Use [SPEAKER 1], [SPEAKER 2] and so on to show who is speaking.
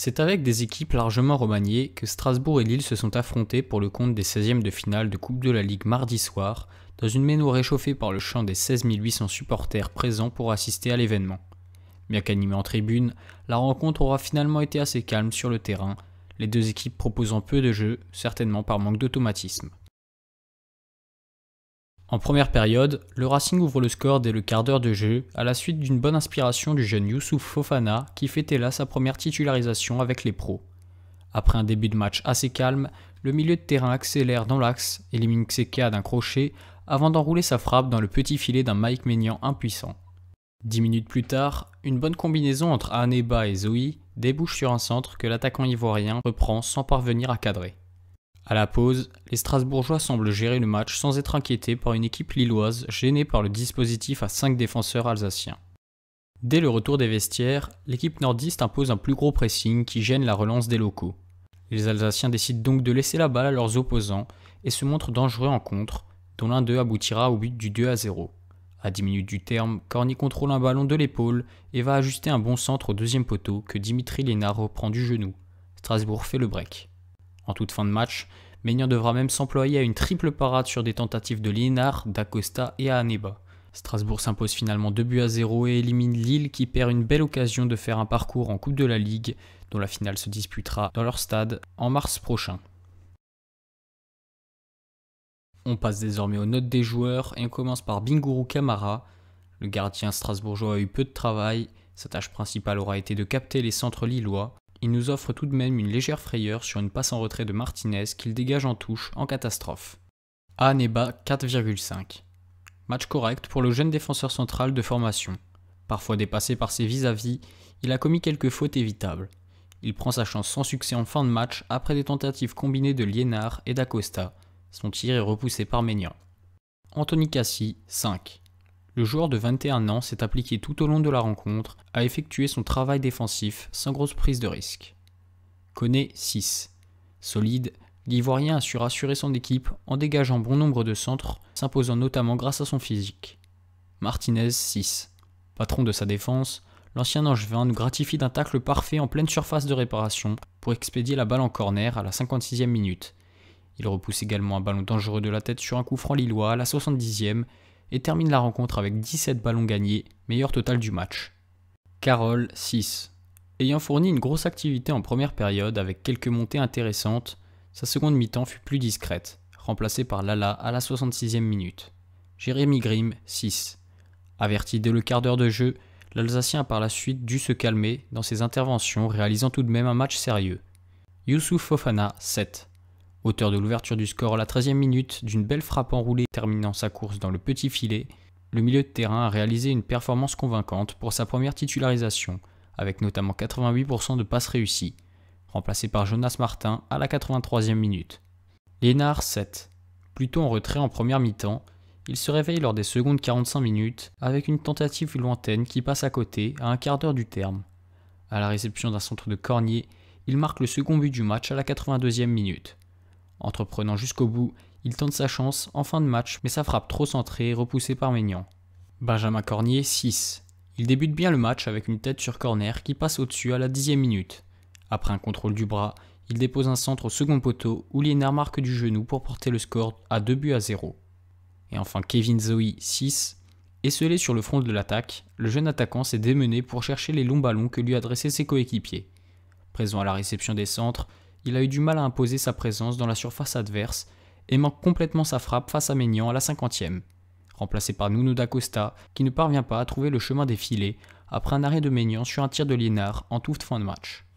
[SPEAKER 1] C'est avec des équipes largement remaniées que Strasbourg et Lille se sont affrontées pour le compte des 16e de finale de Coupe de la Ligue mardi soir, dans une méno réchauffée par le chant des 16 800 supporters présents pour assister à l'événement. Bien qu'animée en tribune, la rencontre aura finalement été assez calme sur le terrain, les deux équipes proposant peu de jeux, certainement par manque d'automatisme. En première période, le Racing ouvre le score dès le quart d'heure de jeu, à la suite d'une bonne inspiration du jeune Youssouf Fofana, qui fêtait là sa première titularisation avec les pros. Après un début de match assez calme, le milieu de terrain accélère dans l'axe, élimine Xeka d'un crochet, avant d'enrouler sa frappe dans le petit filet d'un Mike Maignan impuissant. Dix minutes plus tard, une bonne combinaison entre Aneba et Zoe débouche sur un centre que l'attaquant ivoirien reprend sans parvenir à cadrer. À la pause, les Strasbourgeois semblent gérer le match sans être inquiétés par une équipe lilloise gênée par le dispositif à 5 défenseurs alsaciens. Dès le retour des vestiaires, l'équipe nordiste impose un plus gros pressing qui gêne la relance des locaux. Les Alsaciens décident donc de laisser la balle à leurs opposants et se montrent dangereux en contre, dont l'un d'eux aboutira au but du 2 à 0. À 10 minutes du terme, Corny contrôle un ballon de l'épaule et va ajuster un bon centre au deuxième poteau que Dimitri Lénard reprend du genou. Strasbourg fait le break en toute fin de match. Maignan devra même s'employer à une triple parade sur des tentatives de Lénard, d'Acosta et à Aneba. Strasbourg s'impose finalement 2 buts à 0 et élimine Lille qui perd une belle occasion de faire un parcours en Coupe de la Ligue, dont la finale se disputera dans leur stade en mars prochain. On passe désormais aux notes des joueurs et on commence par Binguru Kamara. Le gardien strasbourgeois a eu peu de travail, sa tâche principale aura été de capter les centres lillois il nous offre tout de même une légère frayeur sur une passe en retrait de Martinez qu'il dégage en touche en catastrophe. Aneba 4,5. Match correct pour le jeune défenseur central de formation. Parfois dépassé par ses vis-à-vis, il a commis quelques fautes évitables. Il prend sa chance sans succès en fin de match après des tentatives combinées de Liénard et d'Acosta. Son tir est repoussé par Ménia. Anthony Cassi, 5. Le joueur de 21 ans s'est appliqué tout au long de la rencontre à effectuer son travail défensif sans grosse prise de risque. Koné 6. Solide, l'Ivoirien a su rassurer son équipe en dégageant bon nombre de centres, s'imposant notamment grâce à son physique. Martinez 6. Patron de sa défense, l'ancien Angevin nous gratifie d'un tacle parfait en pleine surface de réparation pour expédier la balle en corner à la 56e minute. Il repousse également un ballon dangereux de la tête sur un coup franc lillois à la 70e et termine la rencontre avec 17 ballons gagnés, meilleur total du match. Carole, 6. Ayant fourni une grosse activité en première période avec quelques montées intéressantes, sa seconde mi-temps fut plus discrète, remplacée par Lala à la 66e minute. Jérémy Grimm 6. Averti dès le quart d'heure de jeu, l'Alsacien a par la suite dû se calmer dans ses interventions, réalisant tout de même un match sérieux. Youssouf Fofana 7. Auteur de l'ouverture du score à la 13e minute d'une belle frappe enroulée terminant sa course dans le petit filet, le milieu de terrain a réalisé une performance convaincante pour sa première titularisation, avec notamment 88% de passes réussies, remplacé par Jonas Martin à la 83e minute. Lénard 7. Plutôt en retrait en première mi-temps, il se réveille lors des secondes 45 minutes avec une tentative lointaine qui passe à côté à un quart d'heure du terme. À la réception d'un centre de Cornier, il marque le second but du match à la 82e minute. Entreprenant jusqu'au bout, il tente sa chance en fin de match, mais sa frappe trop centrée est repoussée par Maignan. Benjamin Cornier 6. Il débute bien le match avec une tête sur corner qui passe au-dessus à la dixième minute. Après un contrôle du bras, il dépose un centre au second poteau où l'INAR marque du genou pour porter le score à 2 buts à 0. Et enfin Kevin Zoe 6. Esselé sur le front de l'attaque, le jeune attaquant s'est démené pour chercher les longs ballons que lui adressaient ses coéquipiers. Présent à la réception des centres, il a eu du mal à imposer sa présence dans la surface adverse et manque complètement sa frappe face à Maignan à la 50e. Remplacé par Nuno d'Acosta, qui ne parvient pas à trouver le chemin des filets après un arrêt de Maignan sur un tir de Lienard en tout fin de match.